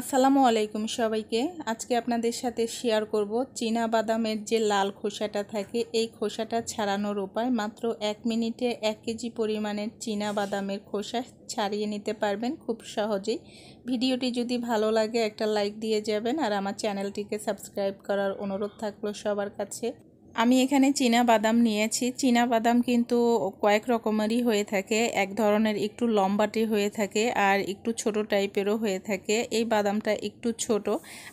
আসসালামু আলাইকুম সবাইকে আজকে আপনাদের সাথে শেয়ার করব চীনা বাদামের যে লাল খোসাটা থাকে এই খোসাটা ছাড়ানোর উপায় মাত্র এক মিনিটে এক কেজি পরিমাণের চীনা বাদামের খোসা ছাড়িয়ে নিতে পারবেন খুব সহজেই ভিডিওটি যদি ভালো লাগে একটা লাইক দিয়ে যাবেন আর আমার চ্যানেলটিকে সাবস্ক্রাইব করার অনুরোধ থাকলো সবার কাছে আমি এখানে চীনা বাদাম নিয়েছি চীনা বাদাম কিন্তু কয়েক রকমেরই হয়ে থাকে এক ধরনের একটু লম্বাটি হয়ে থাকে আর একটু ছোট টাইপেরও হয়ে থাকে এই বাদামটা একটু ছোট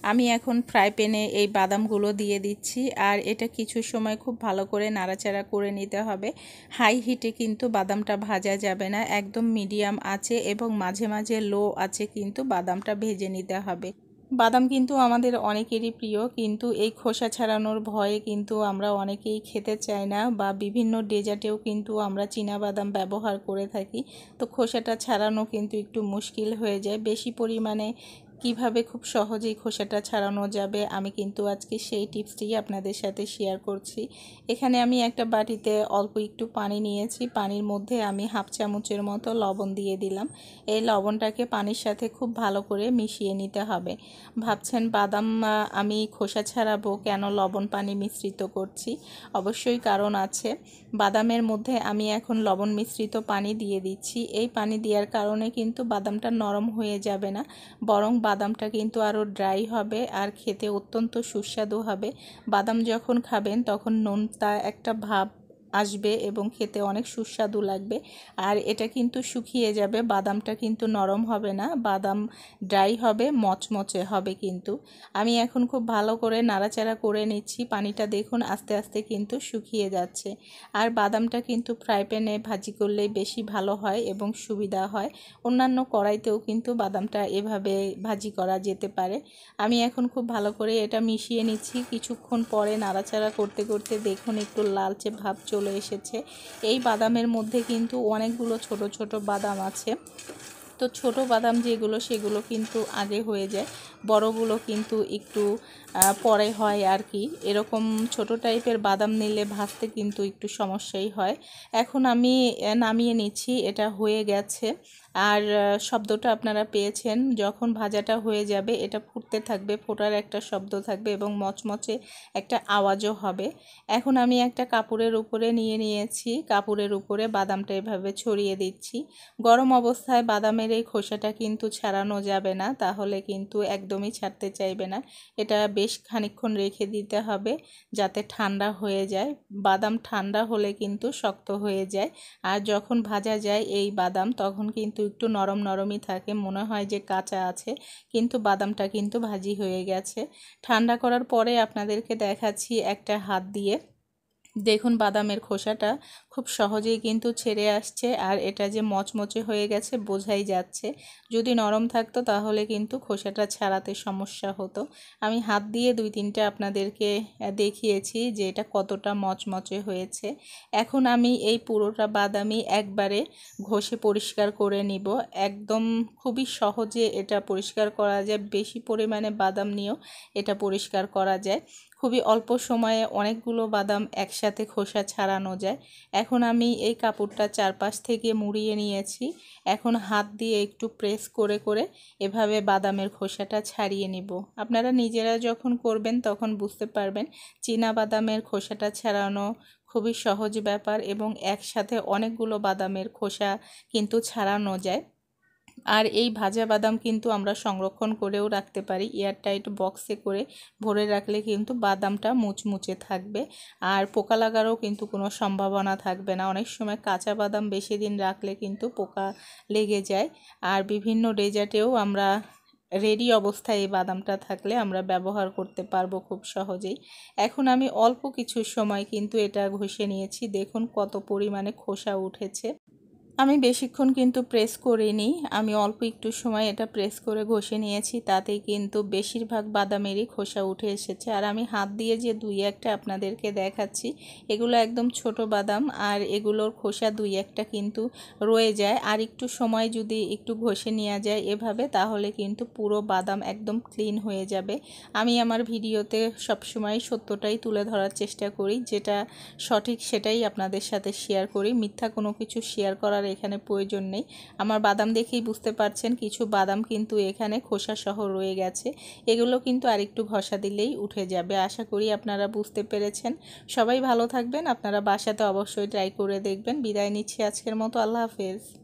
আমি এখন ফ্রাই প্যানে এই বাদামগুলো দিয়ে দিচ্ছি আর এটা কিছু সময় খুব ভালো করে নাড়াচাড়া করে নিতে হবে হাই হিটে কিন্তু বাদামটা ভাজা যাবে না একদম মিডিয়াম আছে এবং মাঝে মাঝে লো আছে কিন্তু বাদামটা ভেজে নিতে হবে বাদাম কিন্তু আমাদের অনেকেরই প্রিয় কিন্তু এই খোসা ছাড়ানোর ভয়ে কিন্তু আমরা অনেকেই খেতে চাই না বা বিভিন্ন ডেজার্টেও কিন্তু আমরা চীনা বাদাম ব্যবহার করে থাকি তো খোসাটা ছাড়ানো কিন্তু একটু মুশকিল হয়ে যায় বেশি পরিমাণে কিভাবে খুব সহজেই খোসাটা ছাড়ানো যাবে আমি কিন্তু আজকে সেই টিপসটি আপনাদের সাথে শেয়ার করছি এখানে আমি একটা বাটিতে অল্প একটু পানি নিয়েছি পানির মধ্যে আমি হাফ চামচের মতো লবণ দিয়ে দিলাম এই লবণটাকে পানির সাথে খুব ভালো করে মিশিয়ে নিতে হবে ভাবছেন বাদাম আমি খোসা ছাড়াবো কেন লবণ পানি মিশ্রিত করছি অবশ্যই কারণ আছে বাদামের মধ্যে আমি এখন লবণ মিশ্রিত পানি দিয়ে দিচ্ছি এই পানি দেওয়ার কারণে কিন্তু বাদামটা নরম হয়ে যাবে না বরং বাদামটা কিন্তু আরও ড্রাই হবে আর খেতে অত্যন্ত সুস্বাদু হবে বাদাম যখন খাবেন তখন নোনতা একটা ভাব আসবে এবং খেতে অনেক সুস্বাদু লাগবে আর এটা কিন্তু শুকিয়ে যাবে বাদামটা কিন্তু নরম হবে না বাদাম ড্রাই হবে মচমচে হবে কিন্তু আমি এখন খুব ভালো করে নাড়াচাড়া করে নিচ্ছি পানিটা দেখুন আস্তে আস্তে কিন্তু শুকিয়ে যাচ্ছে আর বাদামটা কিন্তু ফ্রাই প্যানে ভাজি করলেই বেশি ভালো হয় এবং সুবিধা হয় অন্যান্য কড়াইতেও কিন্তু বাদামটা এভাবে ভাজি করা যেতে পারে আমি এখন খুব ভালো করে এটা মিশিয়ে নিচ্ছি কিছুক্ষণ পরে নাড়াচাড়া করতে করতে দেখুন একটু লালচে ভাব চলে চলে এসেছে এই বাদামের মধ্যে কিন্তু অনেকগুলো ছোট ছোট বাদাম আছে তো ছোট বাদাম যেগুলো সেগুলো কিন্তু আগে হয়ে যায় বড়গুলো কিন্তু একটু পরে হয় আর কি এরকম ছোট টাইপের বাদাম নিলে ভাজতে কিন্তু একটু সমস্যাই হয় এখন আমি নামিয়ে নিচ্ছি এটা হয়ে গেছে আর শব্দটা আপনারা পেয়েছেন যখন ভাজাটা হয়ে যাবে এটা ফুটতে থাকবে ফোটার একটা শব্দ থাকবে এবং মচমচে একটা আওয়াজও হবে এখন আমি একটা কাপড়ের উপরে নিয়ে নিয়েছি কাপড়ের উপরে বাদামটা এভাবে ছড়িয়ে দিচ্ছি গরম অবস্থায় বাদামের এই খোসাটা কিন্তু ছাড়ানো যাবে না তাহলে কিন্তু একদমই ছাড়তে চাইবে না এটা বেশ খানিক্ষণ রেখে দিতে হবে যাতে ঠান্ডা হয়ে যায় বাদাম ঠান্ডা হলে কিন্তু শক্ত হয়ে যায় আর যখন ভাজা যায় এই বাদাম তখন কিন্তু একটু নরম নরমই থাকে মনে হয় যে কাঁচা আছে কিন্তু বাদামটা কিন্তু ভাজি হয়ে গেছে ঠান্ডা করার পরে আপনাদেরকে দেখাচ্ছি একটা হাত দিয়ে দেখুন বাদামের খোসাটা খুব সহজেই কিন্তু ছেড়ে আসছে আর এটা যে মচমচে হয়ে গেছে বোঝাই যাচ্ছে যদি নরম থাকতো তাহলে কিন্তু খোসাটা ছাড়াতে সমস্যা হতো আমি হাত দিয়ে দুই তিনটা আপনাদেরকে দেখিয়েছি যে এটা কতটা মচমচে হয়েছে এখন আমি এই পুরোটা বাদামি একবারে ঘষে পরিষ্কার করে নিব একদম খুবই সহজে এটা পরিষ্কার করা যায় বেশি পরিমাণে বাদাম নিয়েও এটা পরিষ্কার করা যায় খুবই অল্প সময়ে অনেকগুলো বাদাম একসাথে খোসা ছাড়ানো যায় এখন আমি এই কাপড়টা চারপাশ থেকে মুড়িয়ে নিয়েছি এখন হাত দিয়ে একটু প্রেস করে করে এভাবে বাদামের খোসাটা ছাড়িয়ে নিব আপনারা নিজেরা যখন করবেন তখন বুঝতে পারবেন চীনা বাদামের খোসাটা ছাড়ানো খুবই সহজ ব্যাপার এবং একসাথে অনেকগুলো বাদামের খোসা কিন্তু ছাড়ানো যায় আর এই ভাজা বাদাম কিন্তু আমরা সংরক্ষণ করেও রাখতে পারি এয়ারটাইট বক্সে করে ভরে রাখলে কিন্তু বাদামটা মুচমুচে থাকবে আর পোকা লাগারও কিন্তু কোনো সম্ভাবনা থাকবে না অনেক সময় কাঁচা বাদাম বেশি দিন রাখলে কিন্তু পোকা লেগে যায় আর বিভিন্ন ডেজার্টেও আমরা রেডি অবস্থায় এই বাদামটা থাকলে আমরা ব্যবহার করতে পারবো খুব সহজেই এখন আমি অল্প কিছু সময় কিন্তু এটা ঘষে নিয়েছি দেখুন কত পরিমাণে খোসা উঠেছে আমি বেশিক্ষণ কিন্তু প্রেস করিনি আমি অল্প একটু সময় এটা প্রেস করে ঘষে নিয়েছি তাতেই কিন্তু বেশিরভাগ বাদামেরই খোসা উঠে এসেছে আর আমি হাত দিয়ে যে দুই একটা আপনাদেরকে দেখাচ্ছি এগুলো একদম ছোট বাদাম আর এগুলোর খোসা দুই একটা কিন্তু রয়ে যায় আর একটু সময় যদি একটু ঘষে নেওয়া যায় এভাবে তাহলে কিন্তু পুরো বাদাম একদম ক্লিন হয়ে যাবে আমি আমার ভিডিওতে সবসময় সত্যটাই তুলে ধরার চেষ্টা করি যেটা সঠিক সেটাই আপনাদের সাথে শেয়ার করি মিথ্যা কোনো কিছু শেয়ার করার এখানে প্রয়োজন নেই আমার বাদাম দেখেই বুঝতে পারছেন কিছু বাদাম কিন্তু এখানে খোসা সহ রয়ে গেছে এগুলো কিন্তু আরেকটু ঘষা দিলেই উঠে যাবে আশা করি আপনারা বুঝতে পেরেছেন সবাই ভালো থাকবেন আপনারা বাসাতে অবশ্যই ট্রাই করে দেখবেন বিদায় নিচ্ছি আজকের মতো আল্লাহ হাফেজ